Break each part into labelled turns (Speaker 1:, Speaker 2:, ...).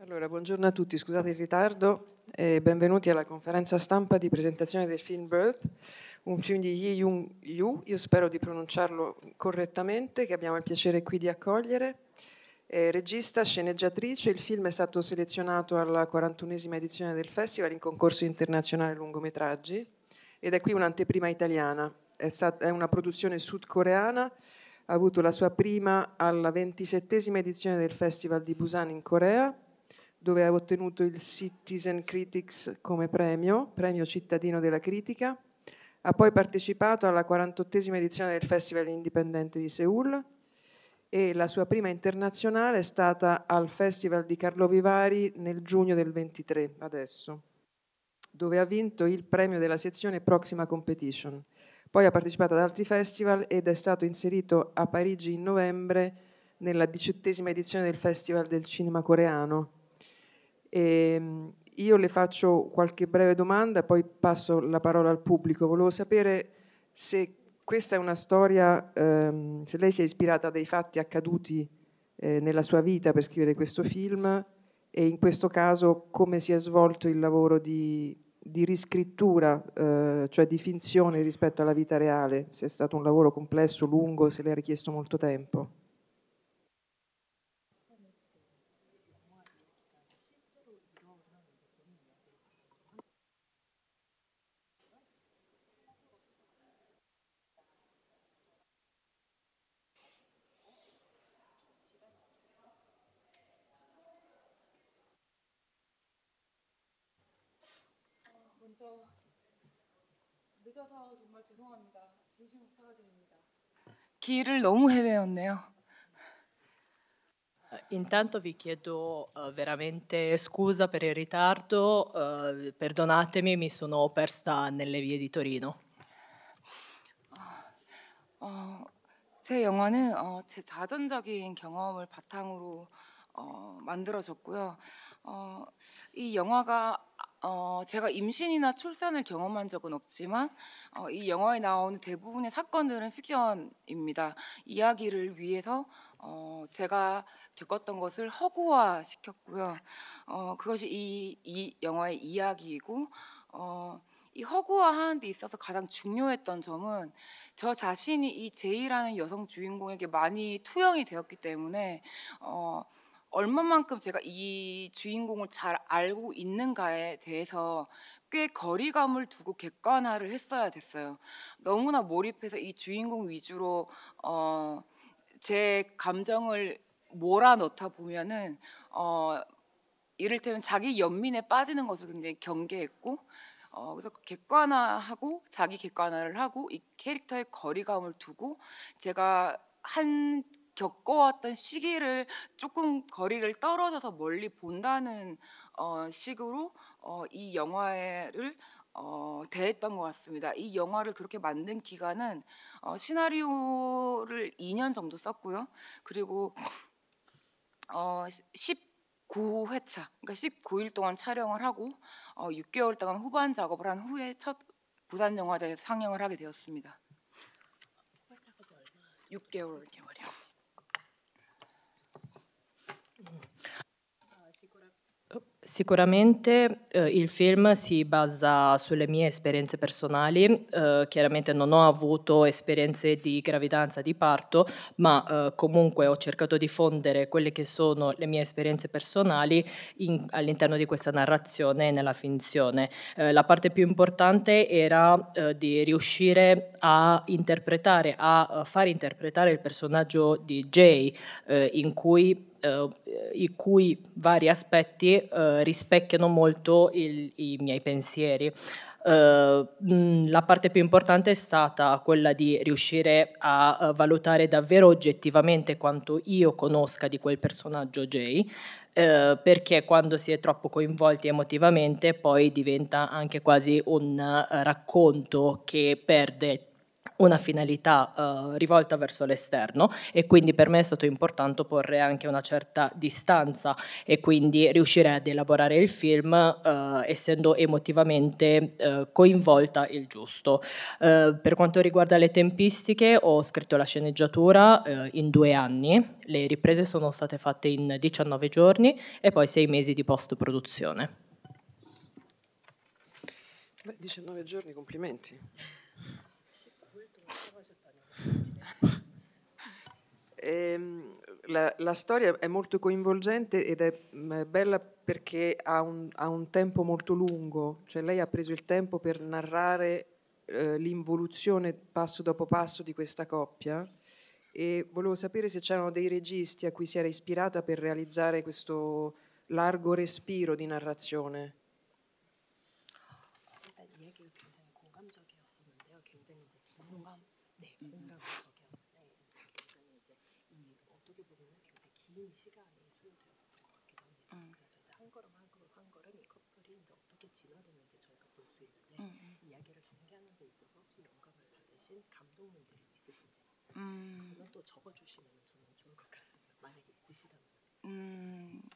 Speaker 1: Allora, buongiorno a tutti, scusate il ritardo e benvenuti alla conferenza stampa di presentazione del film Birth, un film di Yi Jung Yu, io spero di pronunciarlo correttamente, che abbiamo il piacere qui di accogliere. Eh, regista, sceneggiatrice, il film è stato selezionato alla 41esima edizione del festival in concorso internazionale lungometraggi ed è qui un'anteprima italiana, è, stata, è una produzione sudcoreana ha avuto la sua prima alla 27esima edizione del Festival di Busan in Corea dove ha ottenuto il Citizen Critics come premio, premio cittadino della critica. Ha poi partecipato alla 48esima edizione del Festival Indipendente di Seoul e la sua prima internazionale è stata al Festival di Carlo Vivari nel giugno del 23, adesso, dove ha vinto il premio della sezione Proxima Competition. Poi ha partecipato ad altri festival ed è stato inserito a Parigi in novembre nella diciottesima edizione del Festival del Cinema Coreano, e ehm, io le faccio qualche breve domanda, poi passo la parola al pubblico. Volevo sapere se questa è una storia, ehm, se lei si è ispirata a dei fatti accaduti eh, nella sua vita per scrivere questo film e in questo caso come si è svolto il lavoro di, di riscrittura, eh, cioè di finzione rispetto alla vita reale, se è stato un lavoro complesso, lungo, se le ha richiesto molto tempo.
Speaker 2: 먼저
Speaker 3: 늦어서 정말 죄송합니다. 진심으로 사과드립니다.
Speaker 2: 길을 너무 헤매었네요.
Speaker 3: Intanto vi chiedo uh, veramente scusa per il ritardo, uh, perdonatemi, mi sono persa nelle vie di Torino.
Speaker 2: 어, 제 영화는 어, 제 자전적인 경험을 바탕으로 어, 만들어졌고요. 어, 이 영화가 어, 제가 임신이나 출산을 경험한 적은 없지만 어, 이 영화에 나오는 대부분의 사건들은 픽션입니다. 이야기를 위해서 어, 제가 겪었던 것을 허구화 시켰고요. 어, 그것이 이, 이 영화의 이야기이고 어, 이 허구화하는 데 있어서 가장 중요했던 점은 저 자신이 이 제이라는 여성 주인공에게 많이 투영이 되었기 때문에 어, 얼마만큼 제가 이 주인공을 잘 알고 있는가에 대해서 꽤 거리감을 두고 객관화를 했어야 됐어요. 너무나 몰입해서 이 주인공 위주로 어, 제 감정을 몰아넣다 보면은 어, 이를테면 자기 연민에 빠지는 것을 굉장히 경계했고 어, 그래서 객관화하고 자기 객관화를 하고 이 캐릭터의 거리감을 두고 제가 한 겪어왔던 시기를 조금 거리를 떨어져서 멀리 본다는 어, 식으로 어, 이 영화를 어, 대했던 것 같습니다. 이 영화를 그렇게 만든 기간은 어, 시나리오를 2년 정도 썼고요. 그리고 어, 19회차, 그러니까 19일 동안 촬영을 하고 어, 6개월 동안 후반 작업을 한 후에 첫 부산 영화제에 상영을 하게 되었습니다. 6개월, 개월이요
Speaker 3: Sicuramente eh, il film si basa sulle mie esperienze personali, eh, chiaramente non ho avuto esperienze di gravidanza, di parto, ma eh, comunque ho cercato di fondere quelle che sono le mie esperienze personali all'interno di questa narrazione e nella finzione. Eh, la parte più importante era eh, di riuscire a interpretare, a far interpretare il personaggio di Jay eh, in cui eh, i cui vari aspetti eh, rispecchiano molto il, i miei pensieri. Uh, la parte più importante è stata quella di riuscire a eh, valutare davvero oggettivamente quanto io conosca di quel personaggio Jay, uh, perché quando si è troppo coinvolti emotivamente poi diventa anche quasi un racconto che perde una finalità uh, rivolta verso l'esterno e quindi per me è stato importante porre anche una certa distanza e quindi riuscire ad elaborare il film uh, essendo emotivamente uh, coinvolta il giusto. per quanto riguarda le tempistiche ho scritto la sceneggiatura in due anni, le riprese sono state fatte in 19 giorni e poi 6 mesi di post produzione.
Speaker 1: 19 giorni, complimenti. Ehm, la, la, storia è molto coinvolgente ed mm, è bella perché ha un, ha un, tempo molto lungo, cioè lei ha preso il tempo per narrare eh, l'involuzione passo dopo passo di questa coppia e volevo sapere se c'erano dei registi a cui si era ispirata per realizzare questo largo respiro di narrazione.
Speaker 3: 얘기 이 굉장히 공감적이었었는데요. 굉장히 이제 공감, 네, 음, 음. 공감적이었는데 네, 굉장히 이제 이 어떻게 보면 굉장히 긴 시간이 소요되었었던 것 같기도 합니다. 음. 그래서 이제 한 걸음 한 걸음 한 걸음 이 커플이 이제 어떻게 진화되는지 저희가 볼 수 있는데 음. 음. 이야기를 전개하는 데 있어서 혹시 영감을 받으신 감독님들이 있으신지 음. 그거는 또 적어주시면 저는 좋을 것 같습니다. 만약에 있으시다면.
Speaker 2: 음.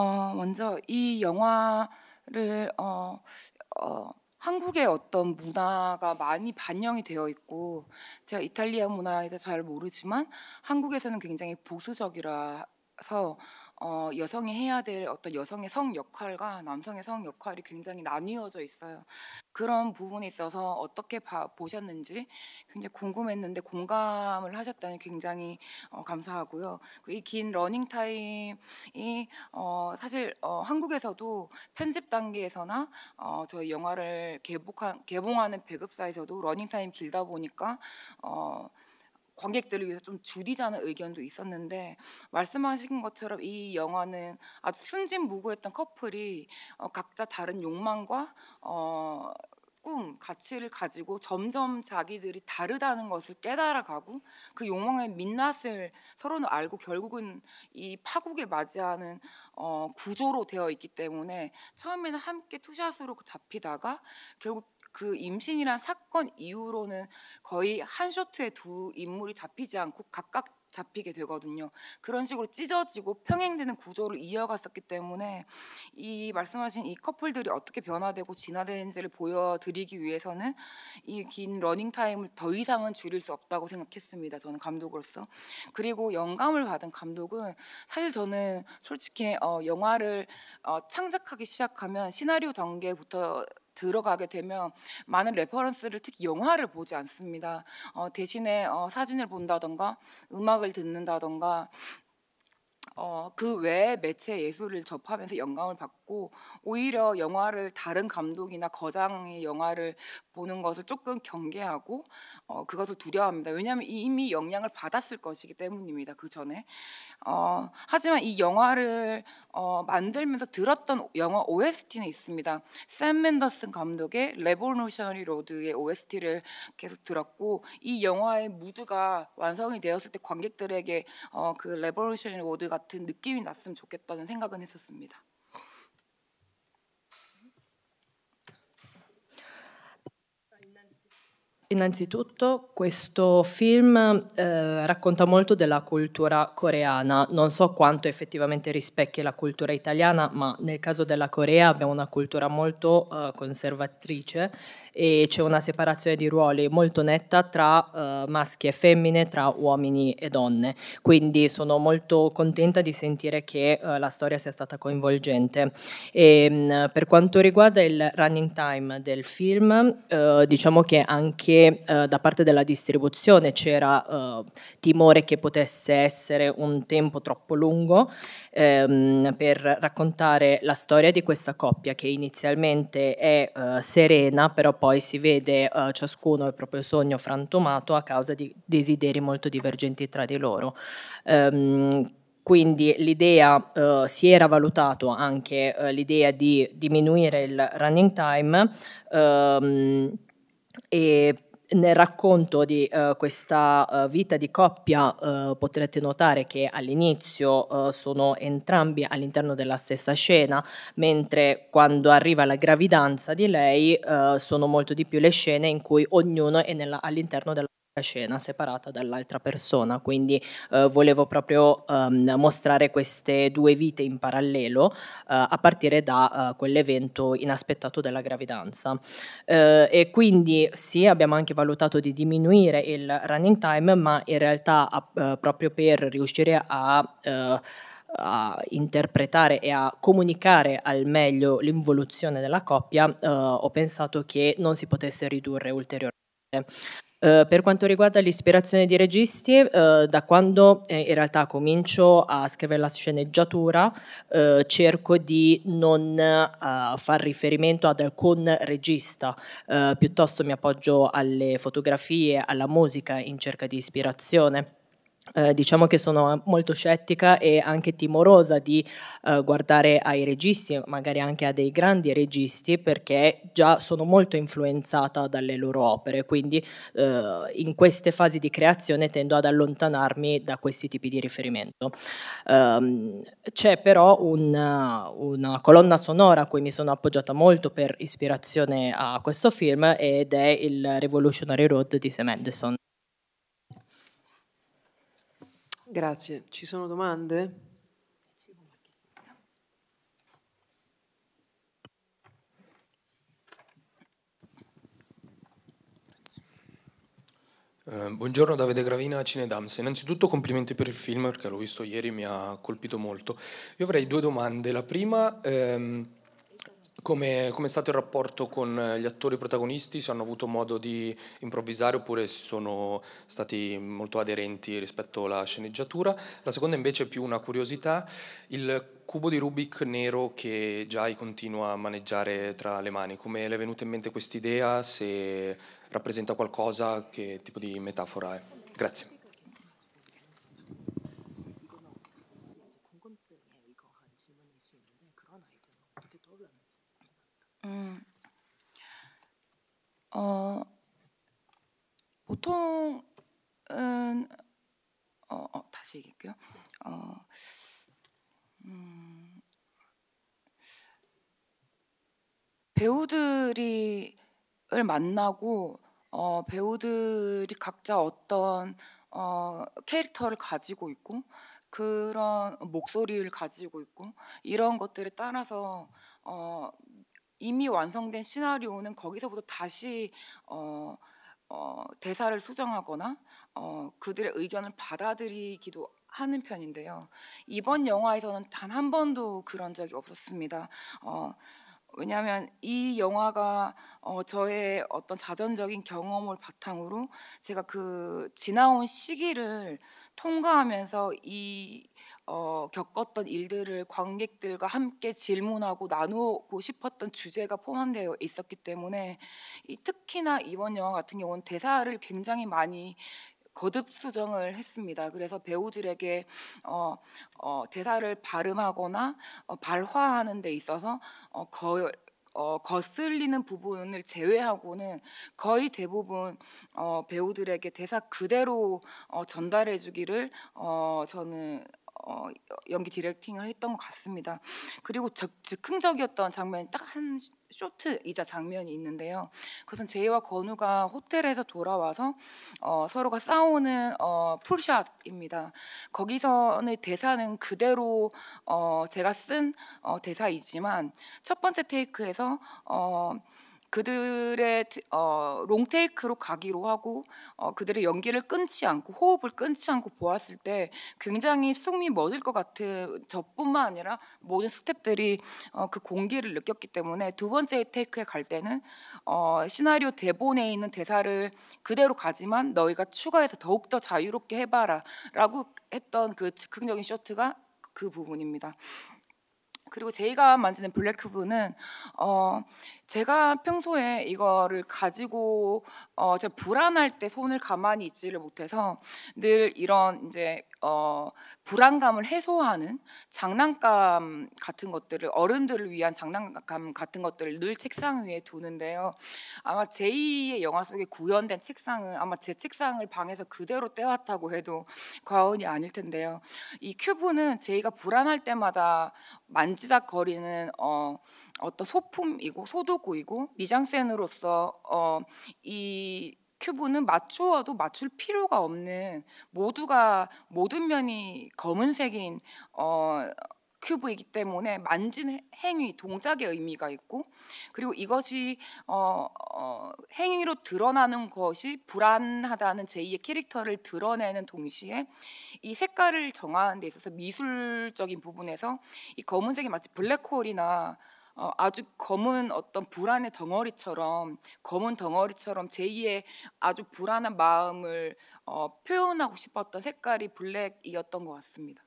Speaker 2: 어, 먼저 이 영화를 어, 어, 한국의 어떤 문화가 많이 반영이 되어 있고 제가 이탈리아 문화에 대해서 잘 모르지만 한국에서는 굉장히 보수적이라서 어, 여성이 해야 될 어떤 여성의 성 역할과 남성의 성 역할이 굉장히 나뉘어져 있어요. 그런 부분에 있어서 어떻게 봐, 보셨는지 굉장히 궁금했는데 공감을 하셨다니 굉장히 어, 감사하고요. 이 긴 러닝 타임이 어, 사실 어, 한국에서도 편집 단계에서나 어, 저희 영화를 개봉한, 개봉하는 배급사에서도 러닝 타임 길다 보니까 어, 관객들을 위해서 좀 줄이자는 의견도 있었는데 말씀하신 것처럼 이 영화는 아주 순진무구했던 커플이 어, 각자 다른 욕망과 어, 꿈, 가치를 가지고 점점 자기들이 다르다는 것을 깨달아가고 그 욕망의 민낯을 서로는 알고 결국은 이 파국에 맞이하는 어, 구조로 되어 있기 때문에 처음에는 함께 투샷으로 잡히다가 결국 그 임신이란 사건 이후로는 거의 한 쇼트에 두 인물이 잡히지 않고 각각 잡히게 되거든요. 그런 식으로 찢어지고 평행되는 구조를 이어갔었기 때문에 이 말씀하신 이 커플들이 어떻게 변화되고 진화되는지를 보여드리기 위해서는 이 긴 러닝 타임을 더 이상은 줄일 수 없다고 생각했습니다. 저는 감독으로서 그리고 영감을 받은 감독은 사실 저는 솔직히 어, 영화를 어, 창작하기 시작하면 시나리오 단계부터 들어가게 되면 많은 레퍼런스를 특히 영화를 보지 않습니다. 어, 대신에 어, 사진을 본다던가 음악을 듣는다던가 어, 그 외의 매체 예술을 접하면서 영감을 받고 같고 오히려 영화를 다른 감독이나 거장의 영화를 보는 것을 조금 경계하고 어, 그것을 두려워합니다. 왜냐하면 이미 영향을 받았을 것이기 때문입니다. 그 전에 어, 하지만 이 영화를 어, 만들면서 들었던 영화 OST는 있습니다. 샘 맨더슨 감독의 레볼루셔리 로드의 OST를 계속 들었고 이 영화의 무드가 완성이 되었을 때 관객들에게 어, 그 레볼루셔리 로드 같은 느낌이 났으면 좋겠다는 생각은 했었습니다.
Speaker 3: Innanzitutto questo film eh, racconta molto della cultura coreana, non so quanto effettivamente rispecchi la cultura italiana, ma nel caso della Corea abbiamo una cultura molto eh, conservatrice e c'è una separazione di ruoli molto netta tra uh, maschi e femmine, tra uomini e donne. Quindi sono molto contenta di sentire che uh, la storia sia stata coinvolgente. E, ehm, mh, per quanto riguarda il running time del film, uh, diciamo che anche da parte della distribuzione c'era timore che potesse essere un tempo troppo lungo ehm, per raccontare la storia di questa coppia che inizialmente è serena, però poi poi si vede uh, ciascuno il proprio sogno frantumato a causa di desideri molto divergenti tra di loro. Um, quindi l'idea eh, si era valutato anche eh, l'idea di diminuire il running time ehm, e nel racconto di uh, questa uh, vita di coppia uh, potrete notare che all'inizio sono entrambi all'interno della stessa scena, mentre quando arriva la gravidanza di lei sono molto di più le scene in cui ognuno è nella, all'interno della scena separata dall'altra persona, quindi eh, volevo proprio ehm, mostrare queste due vite in parallelo eh, a partire da eh, quell'evento inaspettato della gravidanza. Eh, e quindi sì, abbiamo anche valutato di diminuire il running time, ma in realtà eh, proprio per riuscire a eh, a interpretare e a comunicare al meglio l'involuzione della coppia, ho pensato che non si potesse ridurre ulteriormente. Eh, per quanto riguarda l'ispirazione di registi, uh, da quando eh, in realtà comincio a scrivere la sceneggiatura, uh, cerco di non far riferimento ad alcun regista, piuttosto mi appoggio alle fotografie, alla musica in cerca di ispirazione. Eh, diciamo che sono eh, molto scettica e anche timorosa di eh, guardare ai registi, magari anche a dei grandi registi, perché già sono molto influenzata dalle loro opere, quindi eh, in queste fasi di creazione tendo ad allontanarmi da questi tipi di riferimento. Ehm, c'è però una, eh, una, colonna sonora a cui mi sono appoggiata molto per ispirazione a questo film ed è il Revolutionary Road di Sam Anderson.
Speaker 1: Grazie. Ci sono domande?
Speaker 3: Eh, buongiorno Davide Gravina, Cinedams. Innanzitutto complimenti per il film perché l'ho visto ieri, e mi ha colpito molto. Io avrei due domande. La prima... Ehm, come, come, è stato il rapporto con eh, gli attori protagonisti? Se hanno avuto modo di improvvisare oppure sono stati molto aderenti rispetto alla sceneggiatura? La seconda invece è più una curiosità, il cubo di Rubik nero che Jai continua a maneggiare tra le mani, come le è venuta in mente quest'idea, se rappresenta qualcosa, che tipo di metafora è? Grazie.
Speaker 2: 어, 보통은 어, 어, 다시 얘기할게요. 어, 음, 배우들이 을 만나고 어, 배우들이 각자 어떤 어, 캐릭터를 가지고 있고 그런 목소리를 가지고 있고 이런 것들에 따라서 어, 이미 완성된 시나리오는 거기서부터 다시 어, 어, 대사를 수정하거나 어, 그들의 의견을 받아들이기도 하는 편인데요. 이번 영화에서는 단 한 번도 그런 적이 없었습니다. 어, 왜냐하면 이 영화가 어, 저의 어떤 자전적인 경험을 바탕으로 제가 그 지나온 시기를 통과하면서 이 어, 겪었던 일들을 관객들과 함께 질문하고 나누고 싶었던 주제가 포함되어 있었기 때문에 이, 특히나 이번 영화 같은 경우는 대사를 굉장히 많이 거듭 수정을 했습니다. 그래서 배우들에게 어, 어, 대사를 발음하거나 어, 발화하는 데 있어서 어, 거, 어, 거슬리는 부분을 제외하고는 거의 대부분 어, 배우들에게 대사 그대로 어, 전달해 주기를 어, 저는 어, 연기 디렉팅을 했던 것 같습니다. 그리고 적, 즉흥적이었던 장면이 딱 한 쇼트이자 장면이 있는데요. 그것은 제이와 건우가 호텔에서 돌아와서 어, 서로가 싸우는 어, 풀샷입니다. 거기서의 대사는 그대로 어, 제가 쓴 어, 대사이지만 첫 번째 테이크에서 어, 그들의 어, 롱테이크로 가기로 하고 어, 그들의 연기를 끊지 않고 호흡을 끊지 않고 보았을 때 굉장히 숨이 멎을 것 같은 저뿐만 아니라 모든 스탭들이 어, 그 공기를 느꼈기 때문에 두 번째 테이크에 갈 때는 어, 시나리오 대본에 있는 대사를 그대로 가지만 너희가 추가해서 더욱더 자유롭게 해봐라 라고 했던 그 즉흥적인 쇼트가 그 부분입니다. 그리고 제이가 만지는 블랙큐브는 어, 제가 평소에 이거를 가지고 어, 제가 불안할 때 손을 가만히 있지를 못해서 늘 이런 이제 어, 불안감을 해소하는 장난감 같은 것들을 어른들을 위한 장난감 같은 것들을 늘 책상 위에 두는데요. 아마 제2의 영화 속에 구현된 책상은 아마 제 책상을 방에서 그대로 떼왔다고 해도 과언이 아닐 텐데요. 이 큐브는 제이가 불안할 때마다 만지작거리는 어, 어떤 소품이고 소독 고이고 미장센으로서 어, 이 큐브는 맞추어도 맞출 필요가 없는 모두가 모든 면이 검은색인 어, 큐브이기 때문에 만진 행위, 동작의 의미가 있고 그리고 이것이 어, 어, 행위로 드러나는 것이 불안하다는 제2의 캐릭터를 드러내는 동시에 이 색깔을 정하는 데 있어서 미술적인 부분에서 이 검은색이 마치 블랙홀이나 어, 아주 검은 어떤 불안의 덩어리처럼 검은 덩어리처럼 제2의 아주 불안한 마음을 어, 표현하고 싶었던 색깔이 블랙이었던 것 같습니다.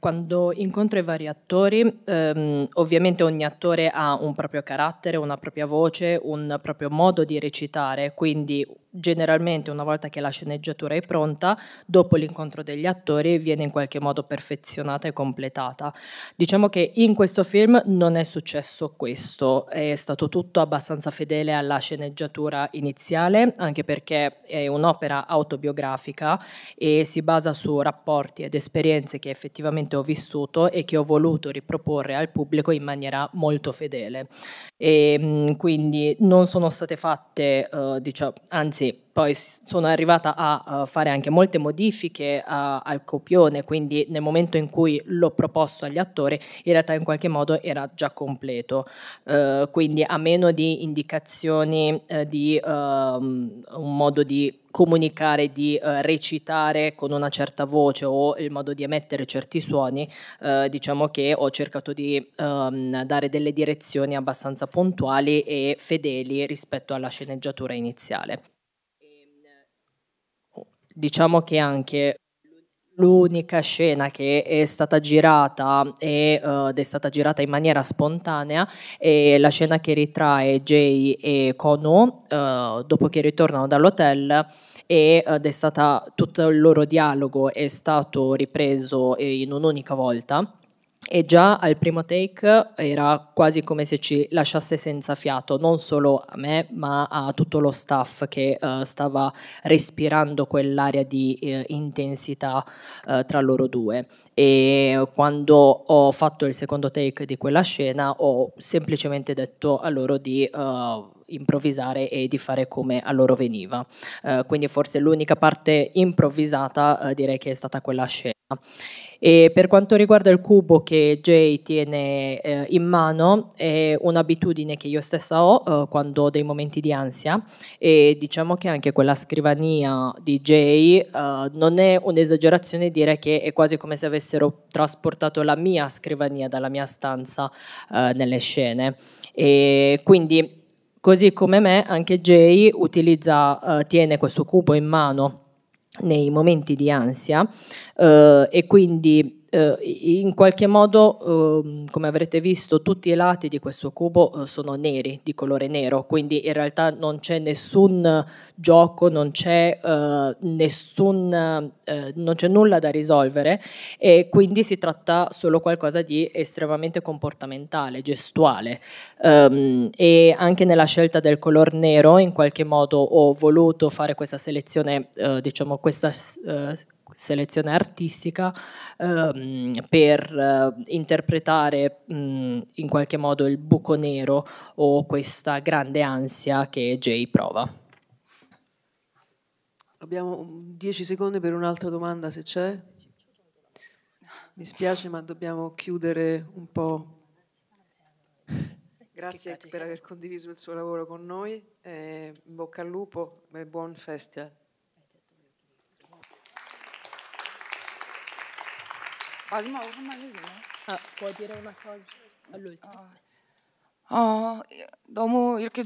Speaker 3: Quando incontro i vari attori, ehm, ovviamente ogni attore ha un proprio carattere, una propria voce, un proprio modo di recitare, quindi generalmente una volta che la sceneggiatura è pronta, dopo l'incontro degli attori viene in qualche modo perfezionata e completata. Diciamo che in questo film non è successo questo, è stato tutto abbastanza fedele alla sceneggiatura iniziale, anche perché è un'opera autobiografica e si basa su rapporti ed esperienze che effettivamente ho vissuto e che ho voluto riproporre al pubblico in maniera molto fedele. E, ehm, quindi non sono state fatte, eh, diciamo, anzi anzi poi sono arrivata a fare anche molte modifiche al copione, quindi nel momento in cui l'ho proposto agli attori in realtà in qualche modo era già completo, eh, quindi a meno di indicazioni eh, di ehm, un modo di comunicare, di eh, recitare con una certa voce o il modo di emettere certi suoni, diciamo che ho cercato di ehm, dare delle direzioni abbastanza puntuali e fedeli rispetto alla sceneggiatura iniziale diciamo che anche l'unica scena che è stata girata e, uh, ed è stata girata in maniera spontanea è la scena che ritrae Jay e Kono uh, dopo che ritornano dall'hotel ed è stata tutto il loro dialogo è stato ripreso eh, in un'unica volta e già al primo take era quasi come se ci lasciasse senza fiato, non solo a me, ma a tutto lo staff che uh, stava respirando quell'area di uh, intensità uh, tra loro due. E quando ho fatto il secondo take di quella scena ho semplicemente detto a loro di improvvisare e di fare come a loro veniva. quindi forse l'unica parte improvvisata direi che è stata quella scena. E per quanto riguarda il cubo che Jay tiene eh, in mano, è un'abitudine che io stessa ho eh, quando ho dei momenti di ansia e diciamo che anche quella scrivania di Jay eh, non è un'esagerazione dire che è quasi come se avessero trasportato la mia scrivania dalla mia stanza eh, nelle scene. E quindi così come me anche Jay utilizza, eh, tiene questo cubo in mano nei momenti di ansia eh, e quindi eh, in qualche modo, eh, come avrete visto, tutti i lati di questo cubo eh, sono neri, di colore nero, quindi in realtà non c'è nessun gioco, non c'è, eh, nessun, eh, non c'è nulla da risolvere e quindi si tratta solo qualcosa di estremamente comportamentale, gestuale. Um, e anche nella scelta del color nero, in qualche modo ho voluto fare questa selezione, eh, diciamo questa selezione artistica ehm, per eh, interpretare mh, mm, in qualche modo il buco nero o questa grande ansia che Jay prova.
Speaker 1: Abbiamo 10 secondi per un'altra domanda se c'è. Mi spiace ma dobbiamo chiudere un po'. Grazie per aver condiviso il suo lavoro con noi, eh, bocca al lupo e buon festival.
Speaker 2: 마지막으로 한마디 아, 해주세요.
Speaker 3: 아, god이라는 알
Speaker 2: 아, 너무 이렇게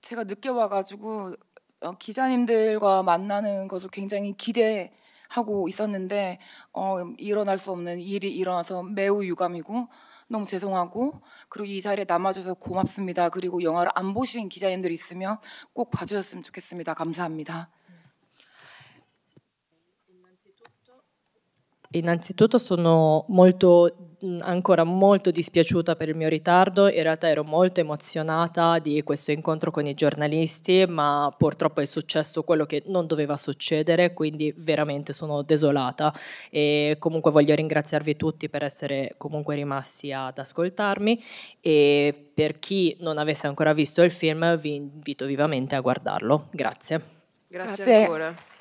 Speaker 2: 제가 늦게 와가지고 어, 기자님들과 만나는 것을 굉장히 기대하고 있었는데 어, 일어날 수 없는 일이 일어나서 매우 유감이고 너무 죄송하고 그리고 이 자리에 남아주서 고맙습니다. 그리고 영화를 안 보신 기자님들 있으면 꼭 봐주셨으면 좋겠습니다. 감사합니다.
Speaker 3: innanzitutto sono molto mm, ancora molto dispiaciuta per il mio ritardo, in realtà ero molto emozionata di questo incontro con i giornalisti, ma purtroppo è successo quello che non doveva succedere, quindi veramente sono desolata e comunque voglio ringraziarvi tutti per essere comunque rimasti ad ascoltarmi e per chi non avesse ancora visto il film vi invito vivamente a guardarlo. Grazie.
Speaker 1: Grazie, Grazie. ancora.